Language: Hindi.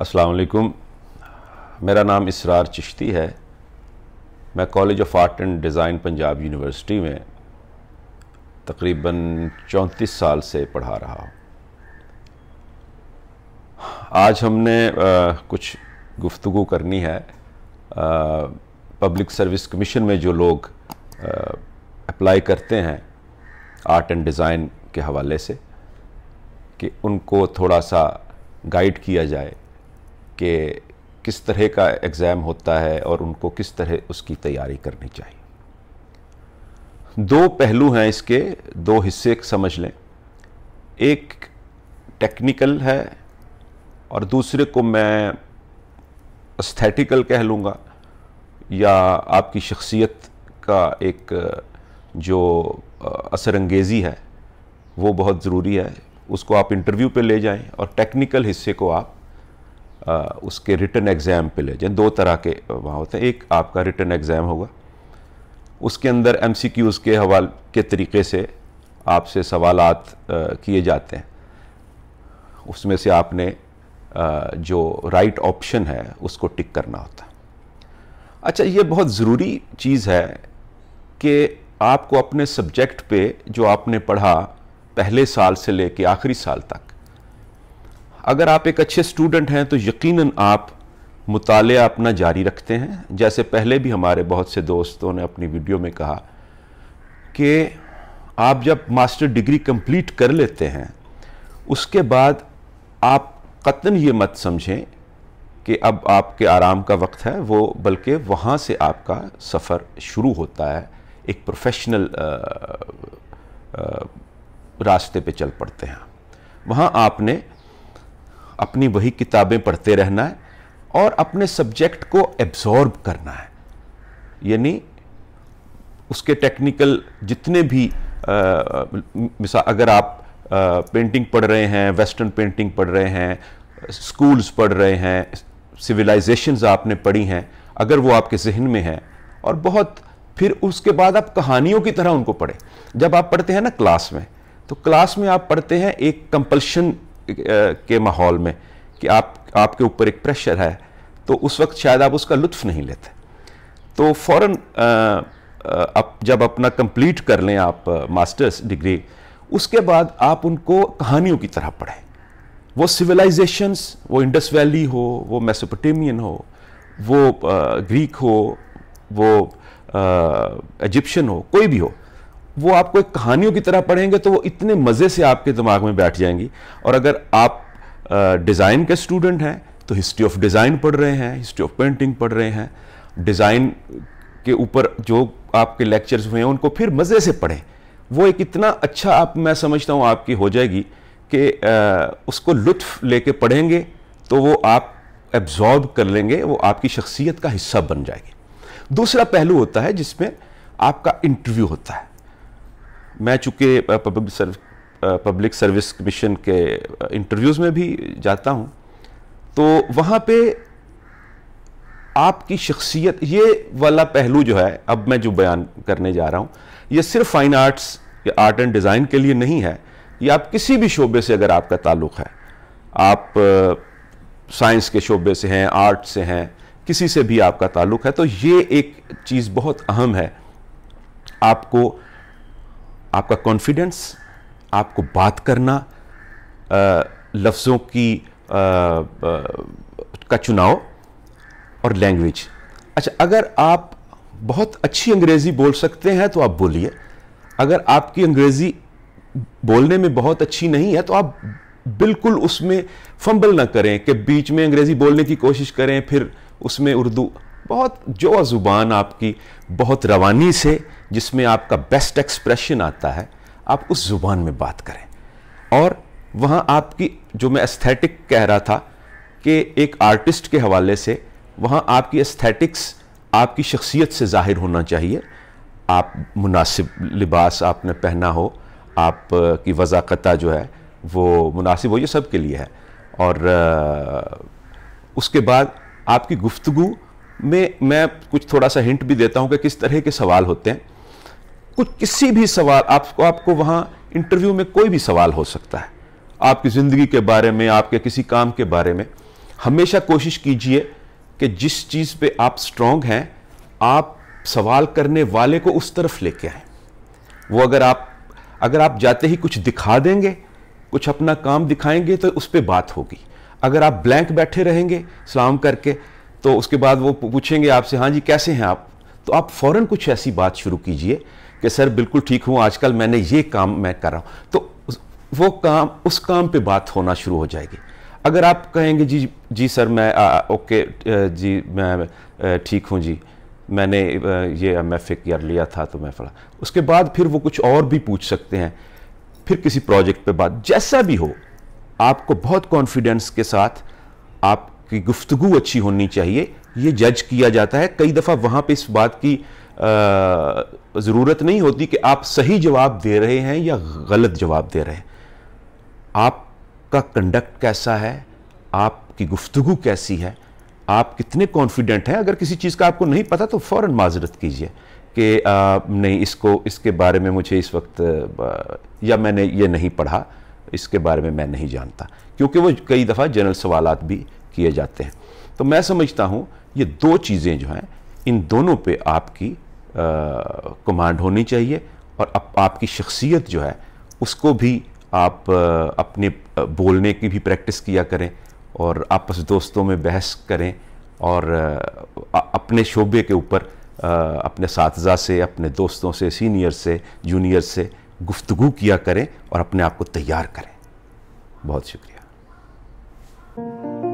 अस्सलाम वालेकुम मेरा नाम इसरार चिश्ती है मैं college of art and design Punjab university में तकरीबन 34 साल से पढ़ा रहा हूँ आज हमने आ, कुछ गुफ्तु करनी है आ, पब्लिक सर्विस कमीशन में जो लोग अप्लाई करते हैं आर्ट एंड डिज़ाइन के हवाले से कि उनको थोड़ा सा गाइड किया जाए कि किस तरह का एग्ज़ाम होता है और उनको किस तरह उसकी तैयारी करनी चाहिए दो पहलू हैं इसके दो हिस्से समझ लें एक टेक्निकल है और दूसरे को मैं स्थेटिकल कह लूँगा या आपकी शख्सियत का एक जो असरंगेज़ी है वो बहुत ज़रूरी है उसको आप इंटरव्यू पे ले जाएं और टेक्निकल हिस्से को आप उसके रिटर्न एग्ज़ाम पे ले जाए दो तरह के वहाँ होते हैं एक आपका रिटर्न एग्ज़ाम होगा उसके अंदर एम सी क्यूज़ के हवाल के तरीके से आपसे सवाल किए जाते हैं उसमें से आपने जो राइट ऑप्शन है उसको टिक करना होता है अच्छा ये बहुत ज़रूरी चीज़ है कि आपको अपने सब्जेक्ट पे जो आपने पढ़ा पहले साल से कर आखिरी साल तक अगर आप एक अच्छे स्टूडेंट हैं तो यकीन आप मुताल अपना जारी रखते हैं जैसे पहले भी हमारे बहुत से दोस्तों ने अपनी वीडियो में कहा कि आप जब मास्टर डिग्री कंप्लीट कर लेते हैं उसके बाद आप कतन ये मत समझें कि अब आपके आराम का वक्त है वो बल्कि वहाँ से आपका सफ़र शुरू होता है एक प्रोफेशनल रास्ते पे चल पड़ते हैं वहाँ आपने अपनी वही किताबें पढ़ते रहना है और अपने सब्जेक्ट को एब्जॉर्ब करना है यानी उसके टेक्निकल जितने भी मिसा अगर आप आ, पेंटिंग पढ़ रहे हैं वेस्टर्न पेंटिंग पढ़ रहे हैं स्कूल्स पढ़ रहे हैं सिविलाइजेशंस आपने पढ़ी हैं अगर वो आपके जहन में है और बहुत फिर उसके बाद आप कहानियों की तरह उनको पढ़ें जब आप पढ़ते हैं ना क्लास में तो क्लास में आप पढ़ते हैं एक कंपल्शन के माहौल में कि आप आपके ऊपर एक प्रेशर है तो उस वक्त शायद आप उसका लुत्फ नहीं लेते तो फ़ौर आप जब अपना कंप्लीट कर लें आप मास्टर्स डिग्री उसके बाद आप उनको कहानियों की तरह पढ़ें वो सिविलाइजेशंस वो इंडस वैली हो वो मेसोपोटेमियन हो वो ग्रीक हो वो इजिप्शियन हो कोई भी हो वो आपको एक कहानियों की तरह पढ़ेंगे तो वो इतने मज़े से आपके दिमाग में बैठ जाएंगी और अगर आप डिज़ाइन के स्टूडेंट हैं तो हिस्ट्री ऑफ डिज़ाइन पढ़ रहे हैं हिस्ट्री ऑफ पेंटिंग पढ़ रहे हैं डिज़ाइन के ऊपर जो आपके लेक्चर्स हुए हैं उनको फिर मज़े से पढ़ें वो एक इतना अच्छा आप मैं समझता हूँ आपकी हो जाएगी कि उसको लुत्फ लेके पढ़ेंगे तो वो आप एब्जॉर्ब कर लेंगे वो आपकी शख्सियत का हिस्सा बन जाएगी दूसरा पहलू होता है जिसमें आपका इंटरव्यू होता है मैं चूँकि public serve public service commission के इंटरव्यूज़ में भी जाता हूँ तो वहाँ पे आपकी शख्सियत ये वाला पहलू जो है अब मैं जो बयान करने जा रहा हूँ ये सिर्फ फाइन आर्ट्स या आर्ट एंड डिज़ाइन के लिए नहीं है ये आप किसी भी शोबे से अगर आपका ताल्लुक़ है आप साइंस के शोबे से हैं आर्ट से हैं किसी से भी आपका ताल्लुक़ है तो ये एक चीज़ बहुत अहम है आपको आपका कॉन्फिडेंस आपको बात करना लफ्ज़ों की आ, आ, का चुनाव और लैंग्वेज अच्छा अगर आप बहुत अच्छी अंग्रेज़ी बोल सकते हैं तो आप बोलिए अगर आपकी अंग्रेज़ी बोलने में बहुत अच्छी नहीं है तो आप बिल्कुल उसमें फंबल ना करें कि बीच में अंग्रेज़ी बोलने की कोशिश करें फिर उसमें उर्दू बहुत जो ज़ुबान आपकी बहुत रवानी से जिसमें आपका बेस्ट एक्सप्रेशन आता है आप उस ज़ुबान में बात करें और वहाँ आपकी जो मैं एस्थेटिक कह रहा था कि एक आर्टिस्ट के हवाले से वहाँ आपकी एस्थेटिक्स आपकी शख्सियत से जाहिर होना चाहिए आप मुनासिब लिबास आपने पहना हो आप की वजाकता जो है वो मुनासिब हो ये सब के लिए है और उसके बाद आपकी गुफ्तगू में मैं कुछ थोड़ा सा हिंट भी देता हूँ कि किस तरह के सवाल होते हैं कुछ किसी भी सवाल आपको आपको वहाँ इंटरव्यू में कोई भी सवाल हो सकता है आपकी ज़िंदगी के बारे में आपके किसी काम के बारे में हमेशा कोशिश कीजिए कि जिस चीज़ पे आप स्ट्रांग हैं आप सवाल करने वाले को उस तरफ लेके आए वो अगर आप अगर आप जाते ही कुछ दिखा देंगे कुछ अपना काम दिखाएंगे तो उस पर बात होगी अगर आप ब्लैंक बैठे रहेंगे सलाम करके तो उसके बाद वो पूछेंगे आपसे हाँ जी कैसे हैं आप तो आप फ़ौर कुछ ऐसी बात शुरू कीजिए कि सर बिल्कुल ठीक हूँ आजकल मैंने ये काम मैं कर रहा हूँ तो वो काम उस काम पे बात होना शुरू हो जाएगी अगर आप कहेंगे जी जी सर मैं आ, ओके जी मैं ठीक हूँ जी मैंने ये एम एफ कर लिया था तो मैं फला उसके बाद फिर वो कुछ और भी पूछ सकते हैं फिर किसी प्रोजेक्ट पे बात जैसा भी हो आपको बहुत कॉन्फिडेंस के साथ आप कि गुफ्तगु अच्छी होनी चाहिए ये जज किया जाता है कई दफ़ा वहाँ पे इस बात की ज़रूरत नहीं होती कि आप सही जवाब दे रहे हैं या गलत जवाब दे रहे हैं आपका कंडक्ट कैसा है आपकी गुफ्तगु कैसी है आप कितने कॉन्फिडेंट हैं अगर किसी चीज़ का आपको नहीं पता तो फ़ौर माजरत कीजिए कि नहीं इसको इसके बारे में मुझे इस वक्त या मैंने ये नहीं पढ़ा इसके बारे में मैं नहीं जानता क्योंकि वो कई दफ़ा जनरल सवाल भी किए जाते हैं तो मैं समझता हूँ ये दो चीज़ें जो हैं इन दोनों पे आपकी कमांड होनी चाहिए और अप, आपकी शख्सियत जो है उसको भी आप आ, अपने बोलने की भी प्रैक्टिस किया करें और आपस दोस्तों में बहस करें और आ, अपने शोबे के ऊपर अपने साथजा से अपने दोस्तों से सीनियर से जूनियर से गुफ्तगु किया करें और अपने आप को तैयार करें बहुत शुक्रिया